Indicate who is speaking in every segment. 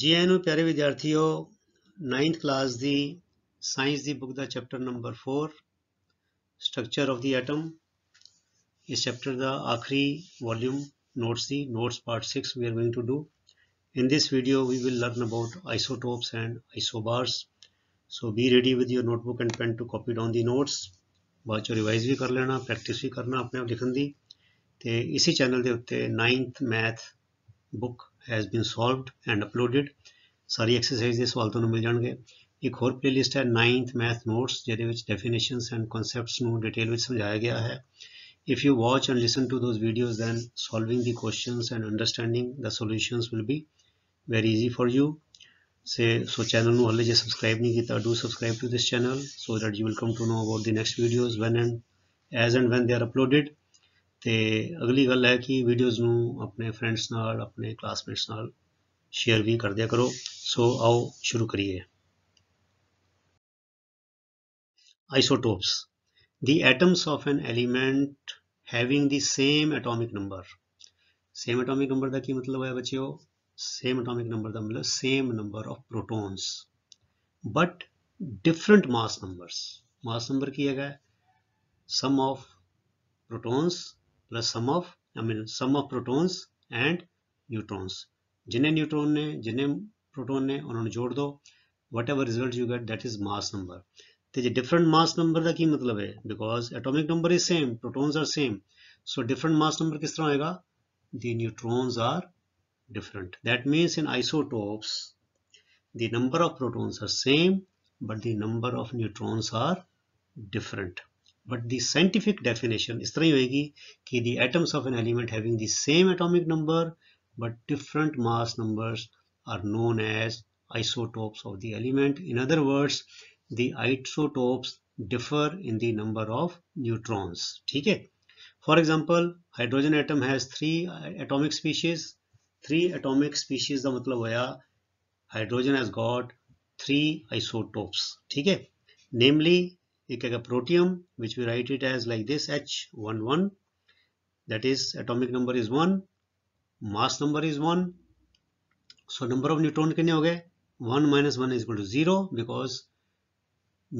Speaker 1: ਜੀ ਆਇਆਂ ਨੂੰ ਪਿਆਰੇ ਵਿਦਿਆਰਥੀਓ 9th ਕਲਾਸ ਦੀ ਸਾਇੰਸ ਦੀ ਬੁੱਕ ਦਾ chapter number 4 structure of the atom ਇਸ ਚੈਪਟਰ ਦਾ ਆਖਰੀ ਵੋਲਿਊਮ ਨੋਟਸ ਦੀ notes part 6 we are going to do in this video we will learn about isotopes and isobars so be ready with your notebook and pen to copy down the notes ਬਾਅਦ ਚ revise ਵੀ ਕਰ ਲੈਣਾ practice ਵੀ ਕਰਨਾ ਆਪਣੇ ਆਪ ਲਿਖਣ ਦੀ ਤੇ ਇਸੇ ਚੈਨਲ ਦੇ ਉੱਤੇ 9th math book has been solved and uploaded सारी एक्सरसाइज के सवाल तुम्हें मिल जाएंगे एक होर प्लेलिस्ट है नाइनथ मैथ नोट्स जेदिनेशन एंड कॉन्सैप्ट डिटेल में समझाया गया है if you watch and listen to those videos then solving the question and understanding the solution will be very easy for you से सो चैनल हाले जो subscribe नहीं किया do subscribe to this channel so that you welcome to know about the next videos when and as and when they are uploaded ਤੇ ਅਗਲੀ ਗੱਲ ਹੈ ਕਿ ਵੀਡੀਓਜ਼ ਨੂੰ ਆਪਣੇ ਫਰੈਂਡਸ ਨਾਲ ਆਪਣੇ ਕਲਾਸਮੇਟਸ ਨਾਲ ਸ਼ੇਅਰ ਵੀ ਕਰ ਦਿਆ ਕਰੋ ਸੋ ਆਓ ਸ਼ੁਰੂ ਕਰੀਏ isotopes the atoms of an element having the same atomic number same atomic number ਦਾ ਕੀ ਮਤਲਬ ਹੈ ਬੱਚਿਓ ਸੇਮ ਐਟੋਮਿਕ ਨੰਬਰ ਦਾ ਮਤਲਬ same number of protons but different mass numbers mass number ਕੀ ਹੈਗਾ sum of protons plus sum of I mean sum of protons and neutrons जिन्हें न्यूट्रॉन ने जिन्हें प्रोटॉन ने उन्होंने जोड़ दो whatever result you get that is mass number तो जो डिफरेंट मास नंबर का की मतलब है because atomic number is same protons are same so different mass number किस तरह आएगा the neutrons are different that means in isotopes the number of of are same but the number of number are different But the scientific definition is होगी the atoms of an element having the same atomic number but different mass numbers are known as isotopes of the element. In other words, the isotopes differ in the number of neutrons. Okay. For example, hydrogen atom has three atomic species. Three atomic species The मतलब होया hydrogen has got three isotopes. Okay. Namely, protium, which we write it as like this H11 that is atomic number is 1 mass number is 1 so number of neutrons kitne ho gaye 1 minus 1 is equal to 0 because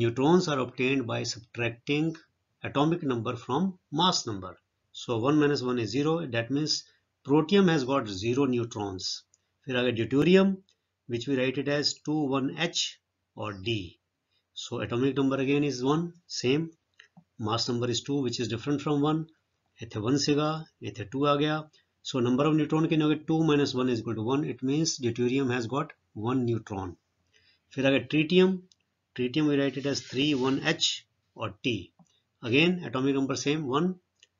Speaker 1: neutrons are obtained by subtracting atomic number from mass number so 1 minus 1 is 0 that means protium has got 0 neutrons फिर आ गया which we write it as 21H or D so atomic number again is 1 same mass number is 2 which is different from 1 ethe 1 sega ethe 2 aa gaya so number of neutron ke get 2 minus 1 is equal to 1 it means deuterium has got one neutron फिर आ tritium tritium tritium we write it as three one H और T again atomic number same one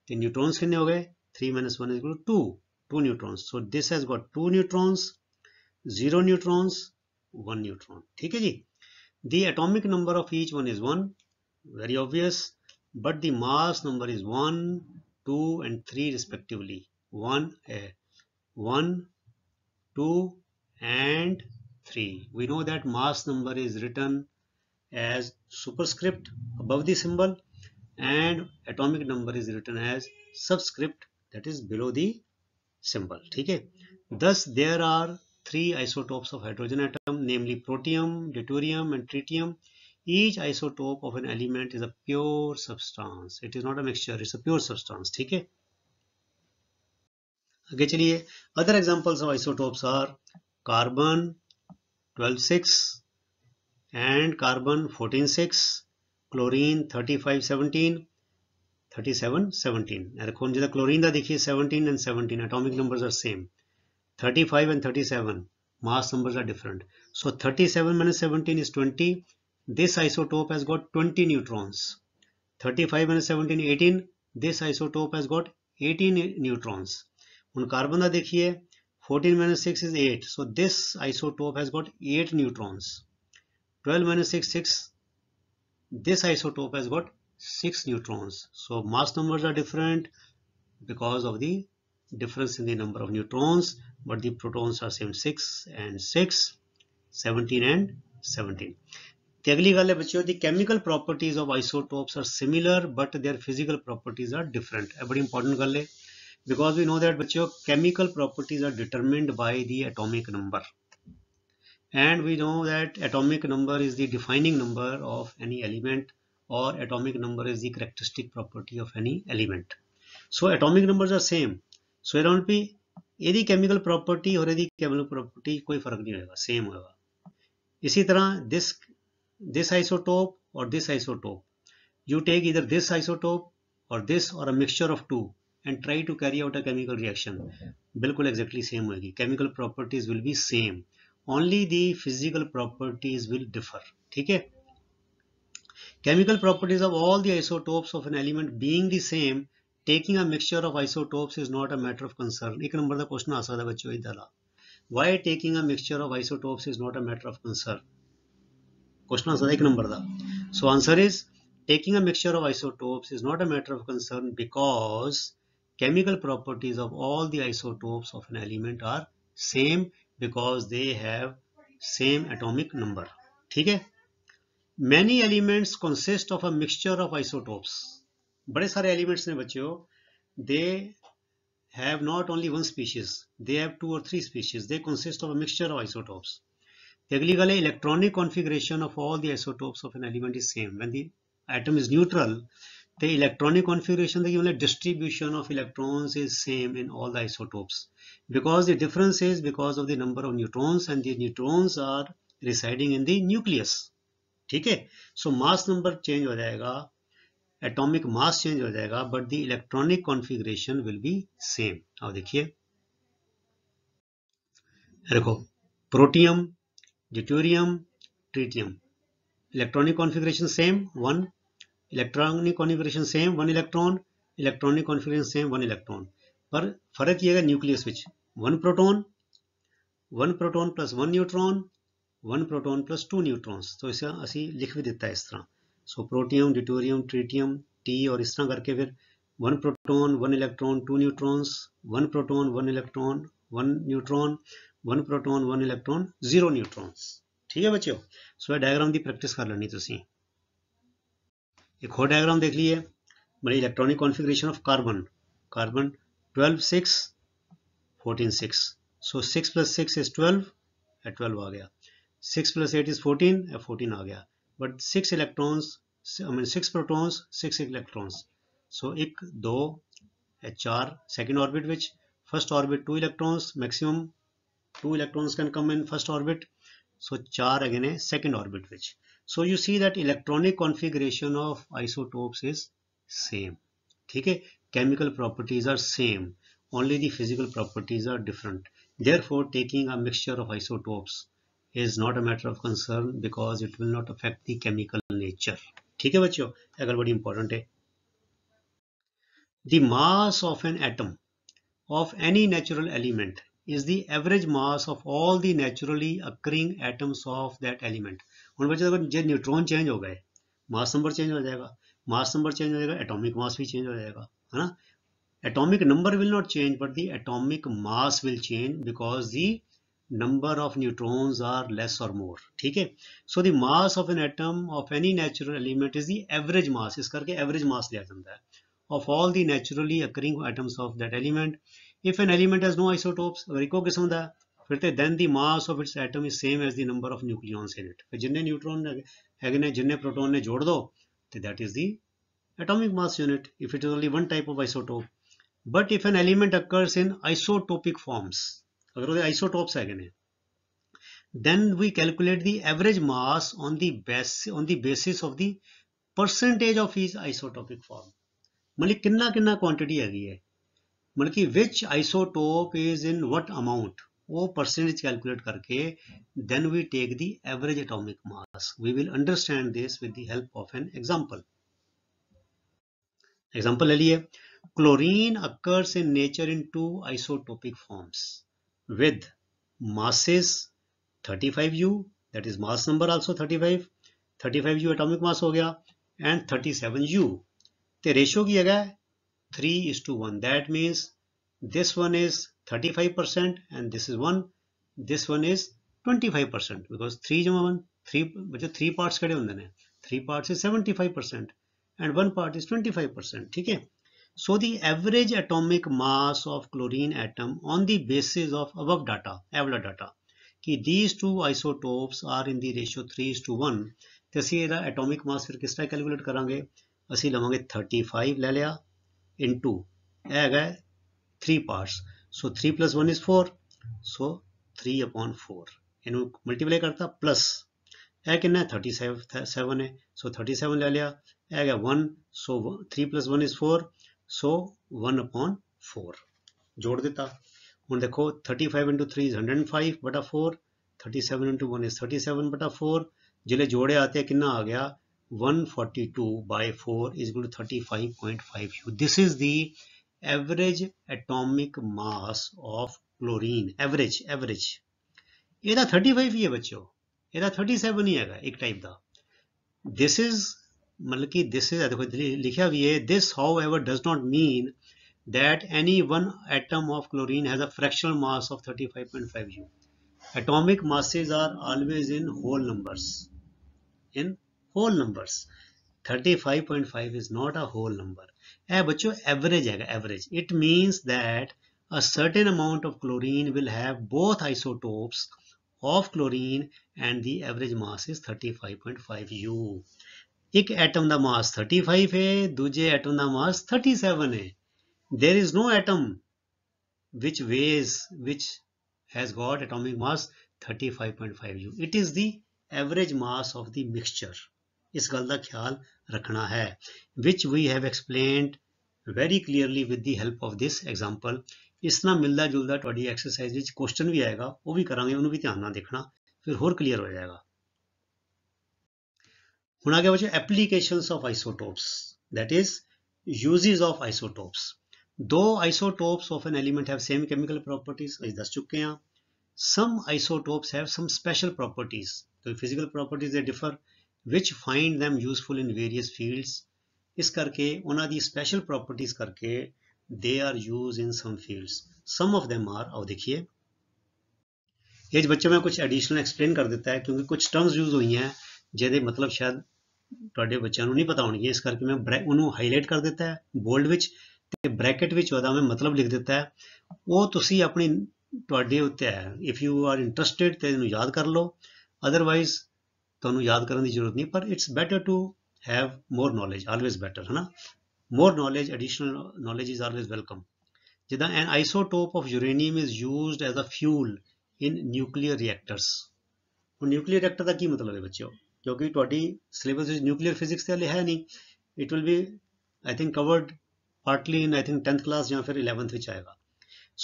Speaker 1: तो neutrons कितने हो गए three minus one is 2 two neutrons so this has got two neutrons zero neutrons one neutron ठीक है जी The atomic number of each one is 1, very obvious, but the mass number is 1, 2 and 3 respectively. 1, uh, 1, 2 and 3. We know that mass number is written as superscript above the symbol and atomic number is written as subscript that is below the symbol. Okay? Thus there are three isotopes of hydrogen atom, namely protium, deuterium and tritium. Each isotope of an element is a pure substance. It is not a mixture, it's a pure substance. ठीक है आगे चलिए other examples of isotopes are carbon 126 and carbon 146 chlorine 3517 3717 एरकोन जैसा chlorine दा देखिए 17 and 17 atomic numbers are same 35 and 37 mass numbers are different so 37 minus 17 is 20 this isotope has got 20 neutrons 35 minus 17 18 this isotope has got 18 neutrons on carbon da dekhiye 14 minus 6 is 8 so this isotope has got 8 neutrons 12 minus 6 6 this isotope has got 6 neutrons so mass numbers are different because of the difference in the number of neutrons but the protons are same 6 and 6 17 and 17 agli gall hai bachcho the chemical properties of isotopes are similar but their physical properties are different a very important gall because we know that bachcho chemical properties are determined by the atomic number and we know that atomic number is the defining number of any element or atomic number is the characteristic property of any element so atomic numbers are same सोएनॉल पे यदि chemical property और यदि chemical property कोई फर्क नहीं होगा same होगा इसी तरह दिस दिस आइसोटोप और दिस आइसोटोप यू टेक इधर दिस आइसोटोप और दिस और a mixture of two and try to carry out a chemical reaction बिल्कुल एग्जैक्टली सेम होगी chemical properties will be same only the physical properties will differ ठीक है chemical properties of all the isotopes of an element being the same taking a mixture of isotopes is not a matter of concern Ek number ਦਾ question ਆ ਸਕਦਾ ਬੱਚਿਓ ਇਦਾਂ why taking a mixture of isotopes is not a matter of concern Question ਆ ਸਕਦਾ ਇੱਕ ਨੰਬਰ so answer is taking a mixture of isotopes is not a matter of concern because chemical properties of all the isotopes of an element are same because they have same atomic number ठीक है many elements consist of a mixture of isotopes बड़े सारे elements ने बच्चे they have not only one species they have two और three species they consist of a mixture of isotopes अगली गल electronic configuration of all the isotopes of an element is same when the atom is neutral तो electronic configuration का मतलब distribution of electrons is same in all the isotopes because the difference is because of the number of neutrons and the neutrons are residing in the nucleus ठीक है सो mass number change हो जाएगा atomic mass change हो जाएगा but the electronic configuration will be same अब देखिए देखो protium deuterium tritium electronic configuration same one electronic configuration same one electron electronic configuration same one electron पर फर्क ये है nucleus which one proton one proton plus one neutron one proton plus two neutrons तो इसे असी लिख भी देता है इस तरह so protium deuterium tritium T और इस तरह करके फिर one proton one electron two neutrons one proton one electron one neutron one proton one electron zero neutrons ठीक है बच्चों सो यह डायग्राम की प्रैक्टिस कर लेनी तुम एक और डायग्राम देख लीए मेरी electronic configuration of carbon carbon twelve six fourteen six so six plus six is twelve A twelve आ गया six plus eight is fourteen A fourteen आ गया but six electrons I mean six protons six electrons so एक दो HR second orbit which first orbit two electrons maximum two electrons can come in first orbit so char again a second orbit which so you see that electronic configuration of isotopes is same okay chemical properties are same only the physical properties are different therefore taking a mixture of isotopes is not a matter of concern because it will not affect the chemical nature ठीक है बच्चों अगर बड़ी important है the mass of an atom of any natural element is the average mass of all the naturally occurring atoms of that element उन बच्चों अगर जो न्यूट्रॉन चेंज हो गए मास नंबर चेंज हो जाएगा मास नंबर चेंज हो जाएगा एटॉमिक मास भी चेंज हो जाएगा है ना atomic number will not change but the atomic mass will change because the number of neutrons are less or more ठीक है so the mass of an atom of any natural element is the average mass इस करके average mass लिया जाता है of all the naturally occurring atoms of that element if an element has no isotopes वरिको किस्म दा फिर ते then the mass of its atom is same as the number of nucleons in it फिर जिन्ने neutron है ने जिन्ने proton ने जोड़ दो तो that is the atomic mass unit if it is only one type of isotope but if an element occurs in isotopic forms अगर ਉਹਦੇ ਆਈਸੋਟੋਪਸ ਹੈਗੇ ਨੇ then we calculate the average mass on the base on the basis of the percentage of each isotopic form ਮਤਲਬ ਕਿੰਨਾ ਕਿੰਨਾ quantity ਹੈਗੀ ਹੈ ਮਤਲਬ ਕਿ which isotope is in what amount ਉਹ percentage calculate ਕਰਕੇ then we take the average atomic mass we will understand this with the help of an example example ले लिए chlorine occurs in nature in two isotopic forms with masses 35 u that is mass number also 35 35 u atomic mass ho gaya and 37 u the ratio kiya gaya 3 is to 1 that means this one is 35% and this is 1 this one is 25% because 3 jama 1 3 बच्चे three parts kade होंगे ना three parts is 75% and one part is 25% ठीक है So the average atomic mass of chlorine atom on the basis of above data, Avla data, ki these two isotopes are in the ratio 3 is to 1, te तो असी atomic mass fir kis tarah calculate karange ਅਸੀਂ lavange 35 le liya into eh hai ਹੈਗਾ three parts so 3 plus 1 is 4 so 3/4 upon ਇਹਨੂੰ multiply karta plus eh kinna 37 7 ਹੈ ਸੋ 37 ਲੈ ਲਿਆ ਇਹ ਹੈਗਾ 1 so 3 plus 1 is 4 so 1 upon 4 ਜੋੜ ਦਿੱਤਾ ਹੁਣ ਦੇਖੋ 35 into 3 is 105 ਬਟਾ 4 37 into 1 is 37 ਬਟਾ 4 ਜਿਹੜੇ ਜੋੜਿਆ ਤੇ ਕਿੰਨਾ ਆ ਗਿਆ 142 by 4 is equal to 35.5 This is the average atomic mass of chlorine. Average, average. ਇਹਦਾ 35 ਹੀ ਹੈ ਬੱਚਿਓ ਇਹਦਾ 37 ਹੀ ਹੈਗਾ ਇੱਕ ਟਾਈਪ ਦਾ this is मतलब कि दिस इज देखो लिखा भी है this however does not mean that any one atom of chlorine has a fractional 35.5 u. Atomic masses are always in whole numbers in whole numbers 35.5 is not a whole number eh bachcho average hai average it means that a certain amount of chlorine will have both isotopes of chlorine and the average mass is 35.5 u ਇੱਕ atom ਦਾ mass 35 ਹੈ ਦੂਜੇ atom ਦਾ ਮਾਸ 37 ਹੈ there is no atom which weighs which has got atomic mass 35.5 u it is the average mass of the mixture ਇਸ ਗੱਲ ਦਾ ਖਿਆਲ ਰੱਖਣਾ ਹੈ which we have explained very clearly with the help of this example ਇਸ ਨਾਲ ਮਿਲਦਾ ਜੁਲਦਾ ਤੁਹਾਡੀ ਐਕਸਰਸਾਈਜ਼ ਵਿੱਚ ਕੁਐਸਚਨ ਵੀ ਆਏਗਾ ਉਹ ਵੀ ਕਰਾਂਗੇ ਉਹਨੂੰ ਵੀ ਧਿਆਨ ਨਾਲ ਦੇਖਣਾ ਫਿਰ ਹੋਰ ਕਲੀਅਰ ਹੋ ਜਾਏਗਾ हूँ आगे बच्चे application of isotopes that is uses of isotope दो आइसोटोप ऑफ एन एलिमेंट है सेम केमिकल प्रॉपर्टीज अभी दस चुके हैं सम आइसोटोप्स है सम स्पेशल प्रॉपर्टीज तो physical properties they differ which find them useful in various fields इस करके उन्होंने स्पेशल प्रॉपर्टीज करके they are use in some fields some of them are आओ देखिए ये बच्चों में कुछ एडिशनल एक्सप्लेन कर देता है क्योंकि कुछ टर्म्स यूज हुई हैं जेदे मतलब शायद ਤੁਹਾਡੇ ਬੱਚਿਆਂ ਨੂੰ ਨਹੀਂ ਪਤਾ ਹੋਣਗੇ ਇਸ ਕਰਕੇ ਮੈਂ ਉਹਨੂੰ ਹਾਈਲਾਈਟ ਕਰ ਦਿੱਤਾ ਹੈ ਬੋਲਡ ਵਿੱਚ ਤੇ ਬ੍ਰੈਕਟ ਵਿੱਚ ਉਹਦਾ ਮੈਂ ਮਤਲਬ ਲਿਖ ਦਿੱਤਾ ਹੈ ਉਹ ਤੁਸੀਂ ਆਪਣੀ ਤੁਹਾਡੇ ਉੱਤੇ ਹੈ ਇਫ ਯੂ ਆਰ ਇੰਟਰਸਟਿਡ ਤੇ ਇਹਨੂੰ ਯਾਦ ਕਰ ਲਓ ਅਦਰਵਾਈਜ਼ ਤੁਹਾਨੂੰ ਯਾਦ ਕਰਨ ਦੀ ਜ਼ਰੂਰਤ ਨਹੀਂ ਪਰ it's better to have more knowledge always better ਹੈ ਨਾ more knowledge additional knowledge is always welcome ਜਿੱਦਾਂ an isotope of uranium is used as a fuel in nuclear reactors ਉਹ ਨਿਊਕਲੀਅਰ ਰਿਐਕਟਰ ਦਾ ਕੀ ਮਤਲਬ ਹੈ ਬੱਚਿਓ क्योंकि ट्वेंटी सिलेबस न्यूक्लियर फिजिक्स के लिए है नहीं it will be I think covered partly in I think tenth class या फिर इलेवंथ में आएगा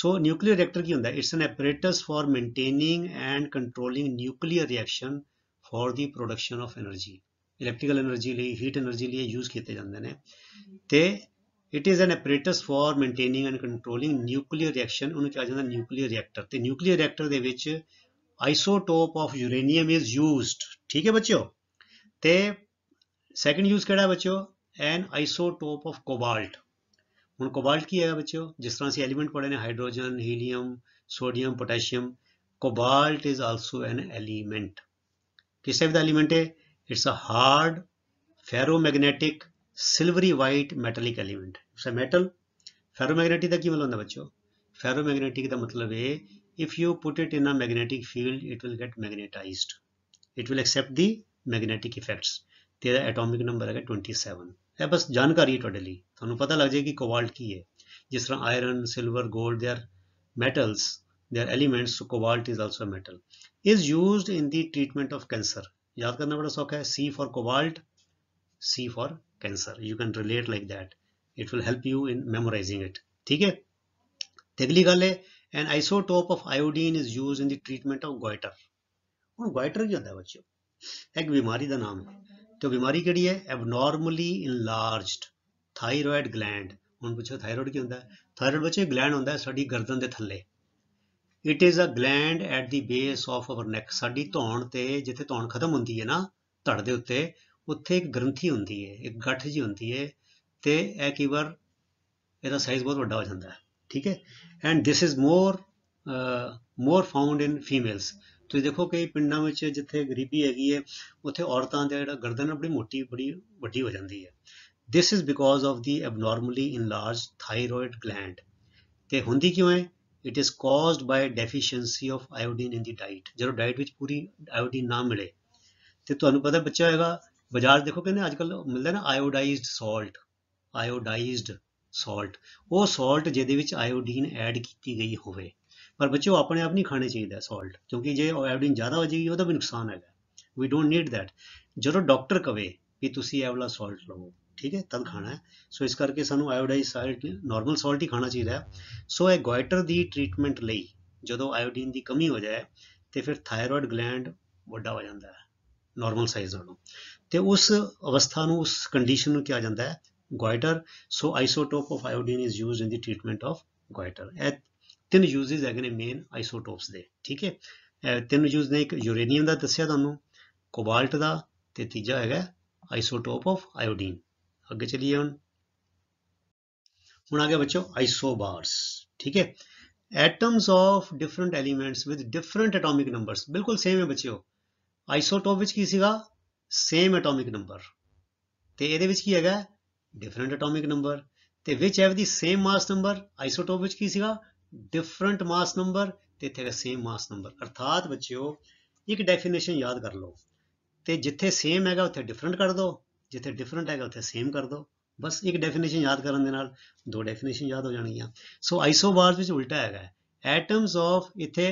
Speaker 1: सो न्यूक्लियर रिएक्टर की होंगे it's an apparatus for maintaining and controlling nuclear reaction for the production of energy electrical energy लिए heat energy लिए use किए जाते हैं तो it is an apparatus for maintaining and controlling nuclear reaction उन्होंने कहा जाता न्यूक्लियर रिएक्टर तो न्यूक्लियर रिएक्टर के isotope of uranium is use ठीक है बच्चों ते सेकंड यूज कड़ा है एन आइसोटोप ऑफ कोबाल्ट हूँ कोबाल्ट की है बचो जिस तरह से एलिमेंट पढ़े hydrogen helium sodium potassium cobalt is also an element किस टाइप का एलीमेंट है it's a hard ferromagnetic silvery white metallic element it's a metal ferromagnetic का मतलब होता बचो फेरोमैगनेटिक का मतलब है if you put it in a magnetic field it will get magnetized it will accept the magnetic effects तेरा atomic number है 27 है बस जानकारी है ਤੁਹਾਡੇ ਲਈ ਤੁਹਾਨੂੰ ਪਤਾ ਲੱਗ ਜਾਏ ਕਿ ਕੋਬਾਲਟ ਕੀ ਹੈ ਜਿਸ ਤਰ੍ਹਾਂ iron silver gold they are metals they are elements so cobalt is also a metal is used in the treatment of cancer ਯਾਦ ਕਰਨਾ ਬੜਾ ਸੌਖਾ ਹੈ C for cobalt C for cancer you can relate like that it will help you in memorizing it ਠੀਕ ਹੈ ਤੇ ਅਗਲੀ ਗੱਲ ਹੈ An isotope of iodine is used in the treatment of goiter. ਹੁਣ goiter ਕੀ ਹੁੰਦਾ ਬੱਚਿਓ ਇੱਕ ਬਿਮਾਰੀ ਦਾ ਨਾਮ ਹੈ ਤੇ ਬਿਮਾਰੀ ਕਿਹੜੀ ਹੈ ਐਬਨੋਰਮਲੀ ਇਨਲਾਰਜਡ ਥਾਇਰੋਇਡ ਗਲੈਂਡ ਹੁਣ ਪੁੱਛੋ ਥਾਇਰੋਇਡ ਕੀ ਹੁੰਦਾ ਥਾਇਰੋਇਡ ਬੱਚੇ ਗਲੈਂਡ ਹੁੰਦਾ ਸਾਡੀ ਗਰਦਨ ਦੇ ਥੱਲੇ it is a gland at the base of our neck ਸਾਡੀ ਧੌਣ ਤੇ ਜਿੱਥੇ ਧੌਣ ਖਤਮ ਹੁੰਦੀ ਹੈ ਨਾ ਧੜ ਦੇ ਉੱਤੇ ਉੱਥੇ ਇੱਕ ਗ੍ਰੰਥੀ ਹੁੰਦੀ ਹੈ ਇੱਕ ਗੱਠ ਜੀ ਹੁੰਦੀ ਹੈ ਤੇ ਇਹ ਕੀ ਵਾਰ ਇਹਦਾ ਸਾਈਜ਼ ਬਹੁਤ ਵੱਡਾ ਹੋ ਜਾਂਦਾ ਹੈ ठीक है and this is more more found in females ਤੁਸੀਂ ਦੇਖੋ ਕਿ ਪਿੰਡਾਂ ਵਿੱਚ ਜਿੱਥੇ ਗਰੀਬੀ ਹੈਗੀ ਹੈ ਉੱਥੇ ਔਰਤਾਂ ਦਾ ਜਿਹੜਾ ਗਰਦਨ ਬੜੀ ਮੋਟੀ ਬੜੀ ਵੱਡੀ ਹੋ ਜਾਂਦੀ ਹੈ this is because of the abnormally enlarged thyroid gland ਤੇ ਹੁੰਦੀ ਕਿਉਂ ਹੈ it is caused by deficiency of iodine in the diet ਜਦੋਂ ਡਾਈਟ ਵਿੱਚ ਪੂਰੀ ਆਇਓਡੀਨ ਨਾ ਮਿਲੇ ਤੇ ਤੁਹਾਨੂੰ ਪਤਾ ਬੱਚਾ ਹੋਏਗਾ ਬਾਜ਼ਾਰ ਦੇਖੋ ਕਹਿੰਦੇ ਅੱਜਕੱਲ ਮਿਲਦਾ ਨਾ ਆਇਓਡਾਈਜ਼ਡ ਸਾਲਟ ਆਇਓਡਾਈਜ਼ਡ ਸਾਲਟ ਉਹ ਸਾਲਟ ਜਿਹਦੇ ਵਿੱਚ ਆਇਓਡੀਨ ਐਡ ਕੀਤੀ ਗਈ ਹੋਵੇ ਪਰ ਬੱਚਿਓ ਆਪਣੇ ਆਪ ਨਹੀਂ ਖਾਣੇ ਚਾਹੀਦਾ ਸਾਲਟ ਕਿਉਂਕਿ ਜੇ ਆਇਓਡੀਨ ਜ਼ਿਆਦਾ ਹੋ ਜਾਏਗੀ ਉਹਦਾ ਵੀ ਨੁਕਸਾਨ ਹੈਗਾ ਵੀ ਡੋਨਟ ਨੀਡ ਥੈਟ ਜਦੋਂ ਡਾਕਟਰ ਕਵੇ ਕਿ ਤੁਸੀਂ ਇਹ ਵਾਲਾ ਸਾਲਟ ਲਵੋ ਠੀਕ ਹੈ ਤਦ ਖਾਣਾ ਹੈ ਸੋ ਇਸ ਕਰਕੇ ਸਾਨੂੰ ਆਇਓਡਾਈਜ਼ ਸਾਲਟ ਨਾਰਮਲ ਸਾਲਟ ਹੀ ਖਾਣਾ ਚਾਹੀਦਾ ਸੋ ਇਹ ਗੋਇਟਰ ਦੀ ਟ੍ਰੀਟਮੈਂਟ ਲਈ ਜਦੋਂ ਆਇਓਡੀਨ ਦੀ ਕਮੀ ਹੋ ਜਾਏ ਤੇ ਫਿਰ ਥਾਇਰੋਇਡ ਗਲੈਂਡ ਵੱਡਾ ਹੋ ਜਾਂਦਾ ਹੈ ਨਾਰਮਲ ਸਾਈਜ਼ ਨਾਲੋਂ ਤੇ ਉਸ ਅਵਸਥਾ ਨੂੰ ਉਸ ਕੰਡੀਸ਼ਨ ਨੂੰ ਕਿਹਾ ਜਾਂਦਾ ਹੈ goiter. So isotope of iodine is used in the treatment of goiter. ਇਹ eh, ਤਿੰਨ ਯੂਜ਼ਸ ਹੈਗੇ ਨੇ ਮੇਨ ਆਈਸੋਟੋਪਸ ਦੇ ਠੀਕ ਹੈ eh, ਤਿੰਨ ਯੂਜ਼ ਨੇ ਇੱਕ ਯੂਰੇਨੀਅਮ ਦਾ ਦੱਸਿਆ ਤੁਹਾਨੂੰ ਕੋਬਾਲਟ ਦਾ ਤੇ ਤੀਜਾ ਹੈਗਾ ਆਈਸੋਟੋਪ ਆਫ ਆਇਓਡੀਨ ਅੱਗੇ ਚਲੀਏ ਹੁਣ ਹੁਣ ਆ ਗਿਆ ਬੱਚੋ ਆਈਸੋਬਾਰਸ ਠੀਕ ਹੈ atoms of different elements with different atomic numbers ਬਿਲਕੁਲ ਸੇਮ ਹੈ ਬੱਚਿਓ ਆਈਸੋਟੋਪ ਵਿੱਚ ਕੀ ਸੀਗਾ ਸੇਮ ਐਟੋਮਿਕ ਨੰਬਰ ਤੇ ਇਹਦੇ ਵਿੱਚ ਕੀ ਹੈਗਾ ਡਿਫਰੈਂਟ ਐਟੋਮਿਕ ਨੰਬਰ ਤੇ which have the same mass number isotope ਵਿੱਚ ਕੀ ਸੀਗਾ ਡਿਫਰੈਂਟ ਮਾਸ ਨੰਬਰ ਤੇ ਇੱਥੇ ਦਾ ਸੇਮ ਮਾਸ ਨੰਬਰ ਅਰਥਾਤ ਬੱਚਿਓ ਇੱਕ ਡੈਫੀਨੇਸ਼ਨ ਯਾਦ ਕਰ ਲਓ ਤੇ ਜਿੱਥੇ ਸੇਮ ਹੈਗਾ ਉੱਥੇ ਡਿਫਰੈਂਟ ਕਰ ਦਿਓ ਜਿੱਥੇ ਡਿਫਰੈਂਟ ਹੈਗਾ ਉੱਥੇ ਸੇਮ ਕਰ ਦਿਓ ਬਸ ਇੱਕ ਡੈਫੀਨੇਸ਼ਨ ਯਾਦ ਕਰਨ ਦੇ ਨਾਲ ਦੋ ਡੈਫੀਨੇਸ਼ਨ ਯਾਦ ਹੋ ਜਾਣਗੀਆਂ ਸੋ ਆਈਸੋਬਾਰਸ ਵਿੱਚ ਉਲਟਾ ਹੈਗਾ ਐਟਮਸ ਆਫ ਇੱਥੇ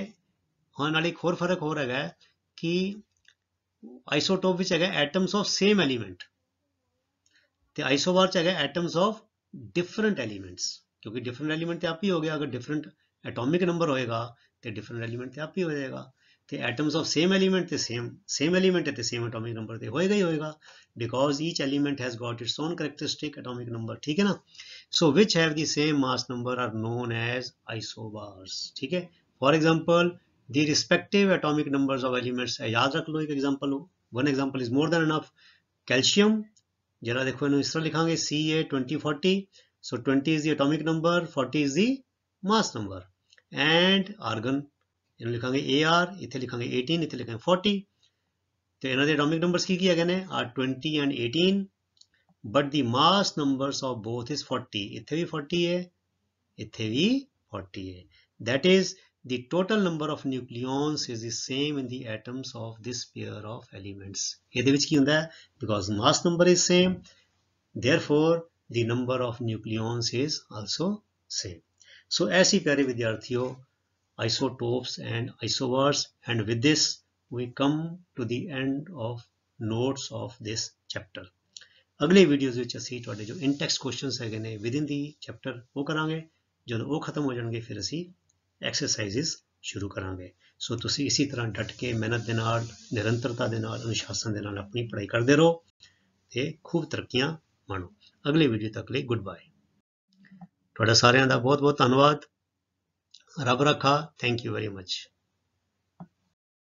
Speaker 1: ਹੋਣ ਨਾਲ ਇੱਕ ਹੋਰ ਫਰਕ ਹੋਰ ਹੈਗਾ ਕਿ ਆਈਸੋਟੋਪ ਵਿੱਚ ਹੈਗਾ ਐਟਮਸ ਆਫ ਸੇਮ ਐਲੀਮੈਂਟ थे आइसोबार चाहे एटम्स ऑफ डिफरेंट एलिमेंट्स क्योंकि डिफरेंट एलिमेंट तो आप ही हो गया अगर डिफरेंट एटोमिक नंबर होएगा तो डिफरेंट एलिमेंट तो आप ही हो जाएगा तो एटम्स ऑफ सेम एलिमेंट थे सेम सेम एलिमेंट थे सेम एटोमिक नंबर थे होएगा ही होएगा because each element has got its own characteristic atomic number ठीक है ना so which have the same mass number are known as isobars ठीक है for example the respective atomic number of elements याद रख लो एक एग्जाम्पल हो one example is more than enough calcium जरा देखो इन इस तरह लिखांगे C A twenty forty so twenty is the atomic number forty is the mass number and argon इन्हें लिखांगे ए आर इतने लिखांगे एटीन इतने लिखांगे फोर्टी तो इन्हों के एटोमिक नंबर की किया गया are twenty and eighteen but the mass number of both is forty इतने भी फोर्टी है इतने भी फोर्टी है that is The total number of nucleons is the same in the atoms of this pair of elements. because mass number is same therefore the number of nucleons is also same. So as you carry ਵਿਦਿਆਰਥੀਓ isotopes and isomers and with this we come to the end of notes of this chapter. ਅਗਲੇ videos ਵਿੱਚ ਅਸੀਂ ਤੁਹਾਡੇ ਜੋ ਇਨਟੈਕਸ questions ਹੈਗੇ ਨੇ within ਦੀ chapter ਉਹ ਕਰਾਂਗੇ ਜਦੋਂ ਉਹ ਖਤਮ ਹੋ ਜਾਣਗੇ ਫਿਰ ਅਸੀਂ ਐਕਸਰਸਾਈਜ਼ਸ ਸ਼ੁਰੂ ਕਰਾਂਗੇ ਸੋ ਤੁਸੀਂ ਇਸੇ ਤਰ੍ਹਾਂ ਡਟ ਕੇ ਮਿਹਨਤ ਦੇ ਨਾਲ ਨਿਰੰਤਰਤਾ ਦੇ ਨਾਲ ਅਨੁਸ਼ਾਸਨ ਦੇ ਨਾਲ ਆਪਣੀ ਪੜ੍ਹਾਈ ਕਰਦੇ ਰਹੋ ਤੇ ਖੂਬ ਤਰੱਕੀਆਂ ਮਾਣੋ ਅਗਲੇ ਵੀਡੀਓ ਤੱਕ ਲਈ ਗੁੱਡ ਬਾਏ ਤੁਹਾਡਾ ਸਾਰਿਆਂ ਦਾ ਬਹੁਤ ਬਹੁਤ ਧੰਨਵਾਦ ਰੱਬ ਰੱਖਾ ਥੈਂਕ ਯੂ ਵੈਰੀ ਮੱਚ